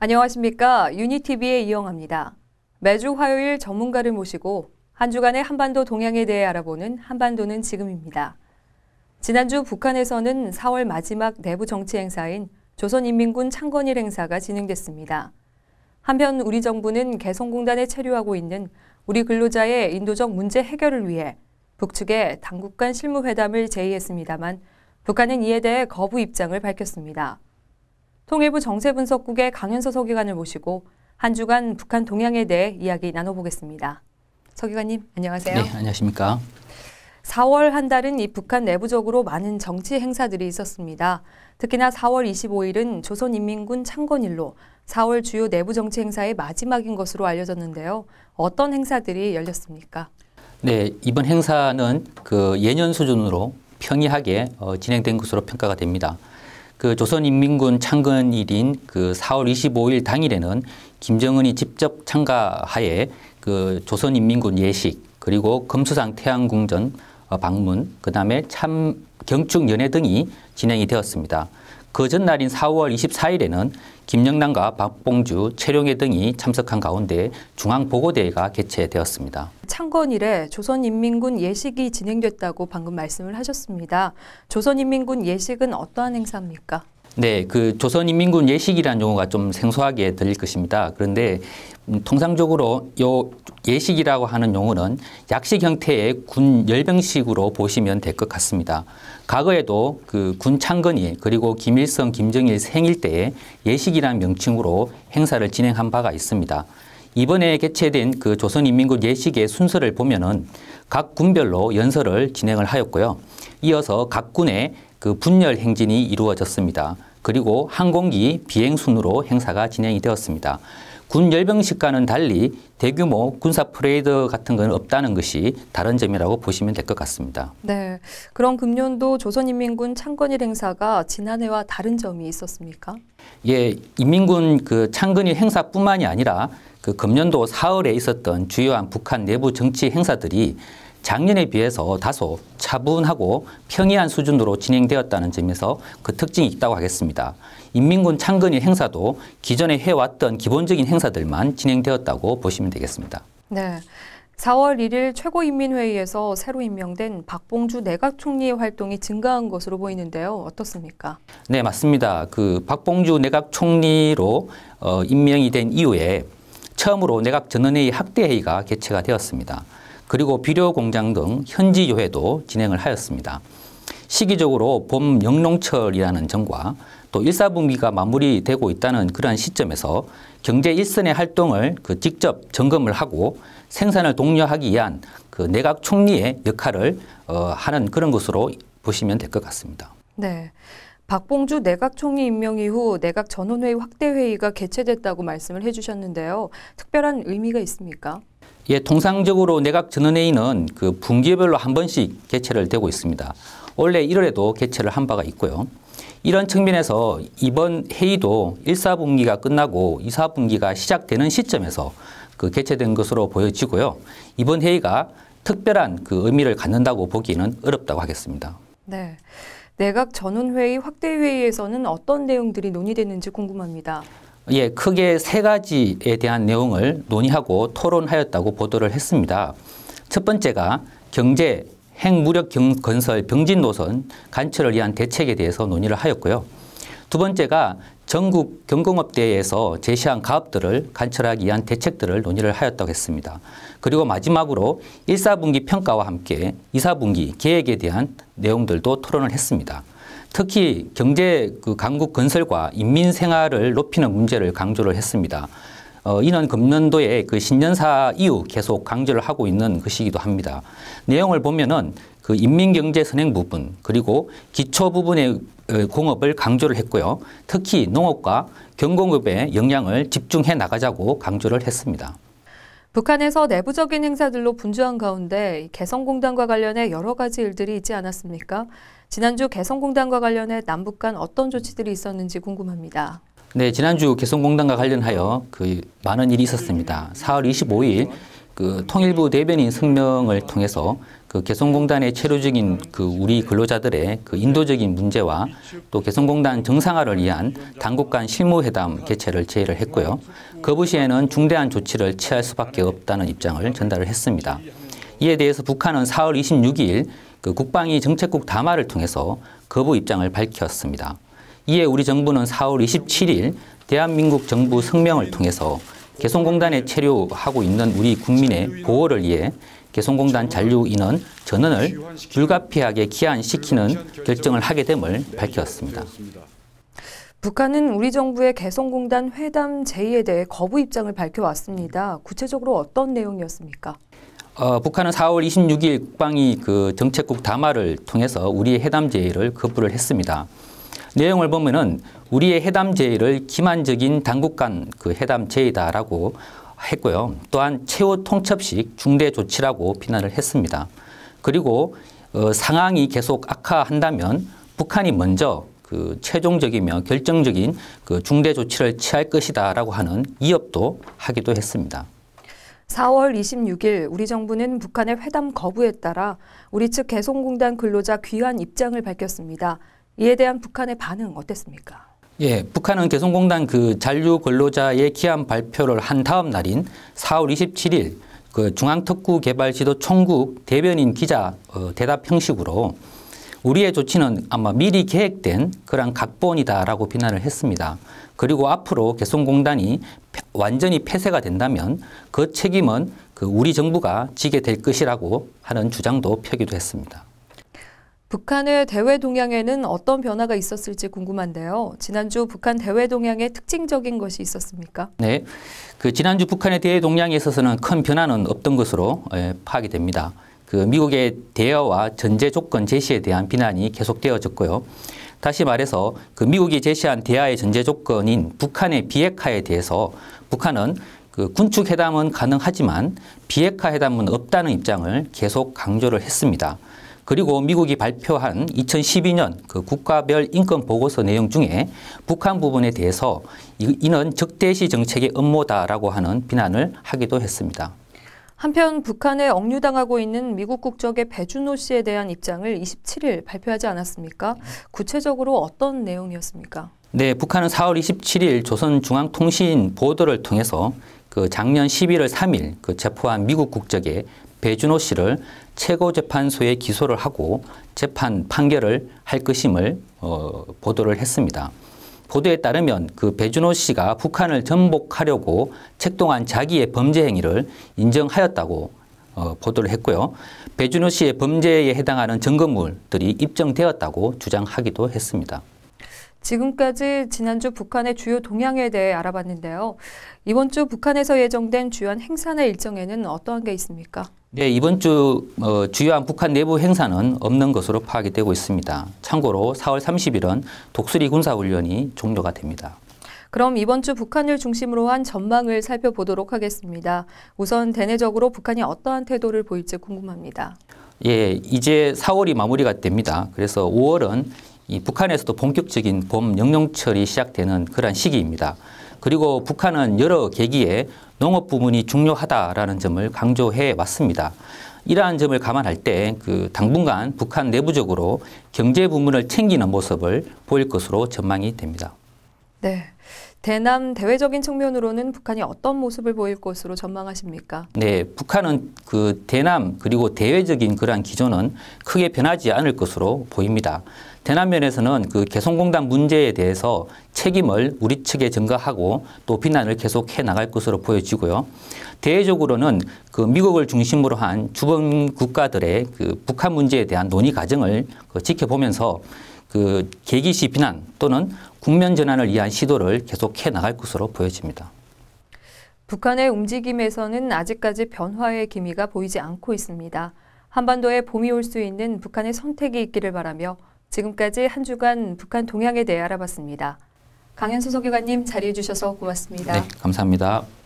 안녕하십니까. 유니TV의 이영합니다. 매주 화요일 전문가를 모시고 한 주간의 한반도 동향에 대해 알아보는 한반도는 지금입니다. 지난주 북한에서는 4월 마지막 내부 정치 행사인 조선인민군 창건일 행사가 진행됐습니다. 한편 우리 정부는 개성공단에 체류하고 있는 우리 근로자의 인도적 문제 해결을 위해 북측에 당국 간 실무회담을 제의했습니다만 북한은 이에 대해 거부 입장을 밝혔습니다. 통일부 정세분석국의 강현서 서기관을 모시고 한 주간 북한 동향에 대해 이야기 나눠보겠습니다. 서기관님 안녕하세요. 네, 안녕하십니까. 4월 한 달은 이 북한 내부적으로 많은 정치 행사들이 있었습니다. 특히나 4월 25일은 조선인민군 창건일로 4월 주요 내부 정치 행사의 마지막인 것으로 알려졌는데요. 어떤 행사들이 열렸습니까? 네, 이번 행사는 그 예년 수준으로 평이하게 어, 진행된 것으로 평가가 됩니다. 그 조선인민군 창건일인 그 4월 25일 당일에는 김정은이 직접 참가하에 그 조선인민군 예식 그리고 금수상 태양궁전 어, 방문 그다음에 참 경축 연회 등이 진행이 되었습니다. 그 전날인 4월 24일에는 김영란과 박봉주, 최룡해 등이 참석한 가운데 중앙보고대회가 개최되었습니다. 창건 이래 조선인민군 예식이 진행됐다고 방금 말씀을 하셨습니다. 조선인민군 예식은 어떠한 행사입니까? 네, 그 조선인민군 예식이라는 용어가 좀 생소하게 들릴 것입니다. 그런데 통상적으로 요 예식이라고 하는 용어는 약식 형태의 군 열병식으로 보시면 될 것 같습니다. 과거에도 그군 창건이 그리고 김일성, 김정일 생일 때에 예식이라는 명칭으로 행사를 진행한 바가 있습니다. 이번에 개최된 그 조선인민군 예식의 순서를 보면은 각 군별로 연설을 진행을 하였고요. 이어서 각 군의 그 분열 행진이 이루어졌습니다. 그리고 항공기 비행 순으로 행사가 진행이 되었습니다. 군 열병식과는 달리 대규모 군사 프레이드 같은 건 없다는 것이 다른 점이라고 보시면 될 것 같습니다. 네. 그럼 금년도 조선인민군 창건일 행사가 지난해와 다른 점이 있었습니까? 예, 인민군 그 창건일 행사뿐만이 아니라 그 금년도 4월에 있었던 주요한 북한 내부 정치 행사들이 작년에 비해서 다소 차분하고 평이한 수준으로 진행되었다는 점에서 그 특징이 있다고 하겠습니다. 인민군 창건일 행사도 기존에 해왔던 기본적인 행사들만 진행되었다고 보시면 되겠습니다. 네. 4월 1일 최고인민회의에서 새로 임명된 박봉주 내각 총리의 활동이 증가한 것으로 보이는데요. 어떻습니까? 네, 맞습니다. 그 박봉주 내각 총리로 어, 임명이 된 이후에 처음으로 내각 전원회의 학대회의가 개최가 되었습니다. 그리고 비료 공장 등 현지 요회도 진행을 하였습니다. 시기적으로 봄 영농철이라는 점과 또 1사분기가 마무리되고 있다는 그러 시점에서 경제 일선의 활동을 그 직접 점검을 하고 생산을 독려하기 위한 그 내각 총리의 역할을 어, 하는 그런 것으로 보시면 될 것 같습니다. 네. 박봉주 내각 총리 임명 이후 내각 전원회의 확대 회의가 개최됐다고 말씀을 해주셨는데요. 특별한 의미가 있습니까? 예, 통상적으로 내각 전원회의는 그 분기별로 한 번씩 개최를 되고 있습니다. 원래 1월에도 개최를 한 바가 있고요. 이런 측면에서 이번 회의도 1사분기가 끝나고 2사분기가 시작되는 시점에서 그 개최된 것으로 보여지고요. 이번 회의가 특별한 그 의미를 갖는다고 보기는 어렵다고 하겠습니다. 네. 내각 전원회의 확대회의에서는 어떤 내용들이 논의됐는지 궁금합니다. 예, 크게 세 가지에 대한 내용을 논의하고 토론하였다고 보도를 했습니다. 첫 번째가 경제, 핵무력 건설 병진 노선 간철을 위한 대책에 대해서 논의를 하였고요. 두 번째가 전국 경공업대에서 제시한 가업들을 간철하기 위한 대책들을 논의를 하였다고 했습니다. 그리고 마지막으로 1, 4분기 평가와 함께 2, 4분기 계획에 대한 내용들도 토론을 했습니다. 특히 경제 그 강국 건설과 인민 생활을 높이는 문제를 강조를 했습니다. 어, 이는 금년도에 그 신년사 이후 계속 강조를 하고 있는 것이기도 합니다. 내용을 보면은 그 인민경제 선행 부분 그리고 기초 부분의 어, 공업을 강조를 했고요. 특히 농업과 경공업의 영향을 집중해 나가자고 강조를 했습니다. 북한에서 내부적인 행사들로 분주한 가운데 개성공단과 관련해 여러 가지 일들이 있지 않았습니까? 지난주 개성공단과 관련해 남북 간 어떤 조치들이 있었는지 궁금합니다. 네, 지난주 개성공단과 관련하여 그 많은 일이 있었습니다. 4월 25일 그 통일부 대변인 성명을 통해서 그개성공단의 체류적인 그 우리 근로자들의 그 인도적인 문제와 또 개성공단 정상화를 위한 당국 간 실무회담 개최를 제의를 했고요. 거부 그 시에는 중대한 조치를 취할 수밖에 없다는 입장을 전달을 했습니다. 이에 대해서 북한은 4월 26일 그 국방위 정책국 담화를 통해서 거부 입장을 밝혔습니다. 이에 우리 정부는 4월 27일 대한민국 정부 성명을 통해서 개성공단에 체류하고 있는 우리 국민의 보호를 위해 개성공단 잔류 인원 전원을 불가피하게 기한시키는 결정을 하게 됨을 밝혔습니다. 북한은 우리 정부의 개성공단 회담 제의에 대해 거부 입장을 밝혀왔습니다. 구체적으로 어떤 내용이었습니까? 어, 북한은 4월 26일 국방위 그 정책국 담화를 통해서 우리의 회담 제의를 거부를 했습니다. 내용을 보면은 우리의 해담 제의를 기만적인 당국 간그 해담 제의다라고 했고요. 또한 최후 통첩식 중대 조치라고 비난을 했습니다. 그리고 어, 상황이 계속 악화한다면 북한이 먼저 그 최종적이며 결정적인 그 중대 조치를 취할 것이다라고 하는 이협도 하기도 했습니다. 4월 26일 우리 정부는 북한의 회담 거부에 따라 우리 측 개성공단 근로자 귀환 입장을 밝혔습니다. 이에 대한 북한의 반응 어땠습니까? 예, 북한은 개성공단 그 잔류 근로자의 기한 발표를 한 다음 날인 4월 27일 그 중앙특구 개발 시도 총국 대변인 기자 어, 대답 형식으로 우리의 조치는 아마 미리 계획된 그런 각본이다라고 비난을 했습니다. 그리고 앞으로 개성공단이 완전히 폐쇄가 된다면 그 책임은 그 우리 정부가 지게 될 것이라고 하는 주장도 펴기도 했습니다. 북한의 대외 동향에는 어떤 변화가 있었을지 궁금한데요. 지난주 북한 대외 동향에 특징적인 것이 있었습니까? 네. 그 지난주 북한의 대외 동향에 있어서는 큰 변화는 없던 것으로 예, 파악이 됩니다. 그 미국의 대여와 전제 조건 제시에 대한 비난이 계속되어졌고요. 다시 말해서 그 미국이 제시한 대화의 전제 조건인 북한의 비핵화에 대해서 북한은 그 군축 회담은 가능하지만 비핵화 회담은 없다는 입장을 계속 강조를 했습니다. 그리고 미국이 발표한 2012년 그 국가별 인권 보고서 내용 중에 북한 부분에 대해서 이는 적대시 정책의 업무다라고 하는 비난을 하기도 했습니다. 한편 북한에 억류당하고 있는 미국 국적의 배준호 씨에 대한 입장을 27일 발표하지 않았습니까? 구체적으로 어떤 내용이었습니까? 네, 북한은 4월 27일 조선중앙통신 보도를 통해서 그 작년 11월 3일 그 체포한 미국 국적의 배준호 씨를 최고재판소에 기소를 하고 재판 판결을 할 것임을 어, 보도를 했습니다. 보도에 따르면 그 배준호 씨가 북한을 전복하려고 책동한 자기의 범죄 행위를 인정하였다고 어, 보도를 했고요. 배준호 씨의 범죄에 해당하는 증거물들이 입증되었다고 주장하기도 했습니다. 지금까지 지난주 북한의 주요 동향에 대해 알아봤는데요. 이번 주 북한에서 예정된 주요한 행사나 일정에는 어떠한 게 있습니까? 네, 이번 주 어, 주요한 북한 내부 행사는 없는 것으로 파악이 되고 있습니다. 참고로 4월 30일은 독수리 군사훈련이 종료가 됩니다. 그럼 이번 주 북한을 중심으로 한 전망을 살펴보도록 하겠습니다. 우선 대내적으로 북한이 어떠한 태도를 보일지 궁금합니다. 예, 이제 4월이 마무리가 됩니다. 그래서 5월은 이 북한에서도 본격적인 봄영영철이 시작되는 그러한 시기입니다. 그리고 북한은 여러 계기에 농업 부문이 중요하다라는 점을 강조해 왔습니다. 이러한 점을 감안할 때그 당분간 북한 내부적으로 경제 부문을 챙기는 모습을 보일 것으로 전망이 됩니다. 네. 대남 대외적인 측면으로는 북한이 어떤 모습을 보일 것으로 전망하십니까? 네, 북한은 그 대남 그리고 대외적인 그러한 기조는 크게 변하지 않을 것으로 보입니다. 대남면에서는 그 개성공단 문제에 대해서 책임을 우리 측에 전가하고 또 비난을 계속해 나갈 것으로 보여지고요. 대외적으로는 그 미국을 중심으로 한 주변 국가들의 그 북한 문제에 대한 논의 과정을 그 지켜보면서 그 개기시 비난 또는 국면 전환을 위한 시도를 계속해 나갈 것으로 보여집니다. 북한의 움직임에서는 아직까지 변화의 기미가 보이지 않고 있습니다. 한반도에 봄이 올 수 있는 북한의 선택이 있기를 바라며 지금까지 한 주간 북한 동향에 대해 알아봤습니다. 강현수 서기관님 자리해 주셔서 고맙습니다. 네, 감사합니다.